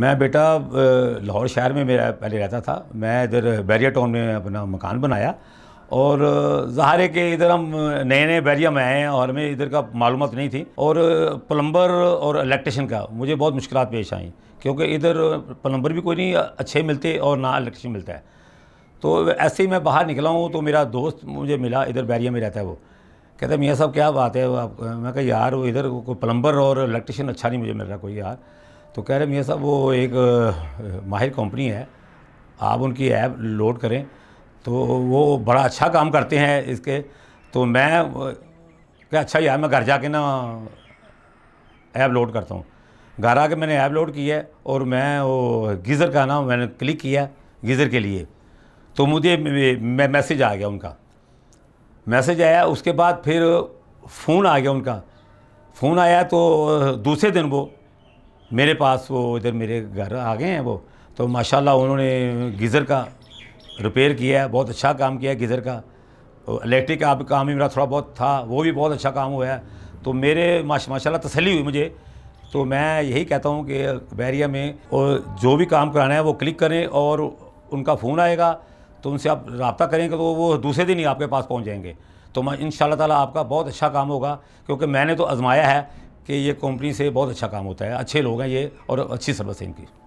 मैं बेटा लाहौर शहर में मेरा पहले रहता था मैं इधर बैरिया टाउन में अपना मकान बनाया और ज़ाहिर है कि इधर हम नए नए बैरिया में आए हैं और हमें इधर का मालूम नहीं थी और प्लम्बर और इलेक्ट्रिशन का मुझे बहुत मुश्किल पेश आई क्योंकि इधर प्लम्बर भी कोई नहीं अच्छे मिलते और ना इलेक्ट्रिशन मिलता है तो ऐसे ही मैं बाहर निकला हूँ तो मेरा दोस्त मुझे मिला इधर बैरिया में रहता है वो कहते मियाँ साहब क्या बात है आप मैं कहा यार वो इधर कोई प्लम्बर और इलेक्ट्रिशन अच्छा नहीं मुझे मिल रहा कोई यार तो कह रहे मियाँ साहब वो एक माहिर कंपनी है आप उनकी ऐप लोड करें तो वो बड़ा अच्छा काम करते हैं इसके तो मैं क्या अच्छा यार मैं घर जाके ना ऐप लोड करता हूँ घर आके मैंने ऐप लोड किया और मैं वो गीज़र का ना मैंने क्लिक किया गीज़र के लिए तो मुझे मैं मैसेज आ गया उनका मैसेज आया उसके बाद फिर फ़ोन आ गया उनका फ़ोन आया तो दूसरे दिन वो मेरे पास वो इधर मेरे घर आ गए हैं वो तो माशाल्लाह उन्होंने गीज़र का रिपेयर किया है बहुत अच्छा काम किया है गीज़र का इलेक्ट्रिक का काम ही मेरा थोड़ा बहुत था वो भी बहुत अच्छा काम हुआ है तो मेरे माशाल्लाह तसली हुई मुझे तो मैं यही कहता हूँ कि बैरिया में और जो भी काम कराना है वो क्लिक करें और उनका फ़ोन आएगा तो उनसे आप रबता करेंगे तो वो दूसरे दिन ही आपके पास पहुँच जाएंगे तो मैं इन शाला आपका बहुत अच्छा काम होगा क्योंकि मैंने तो आजमाया है कि ये कंपनी से बहुत अच्छा काम होता है अच्छे लोग हैं ये और अच्छी सर्विस है इनकी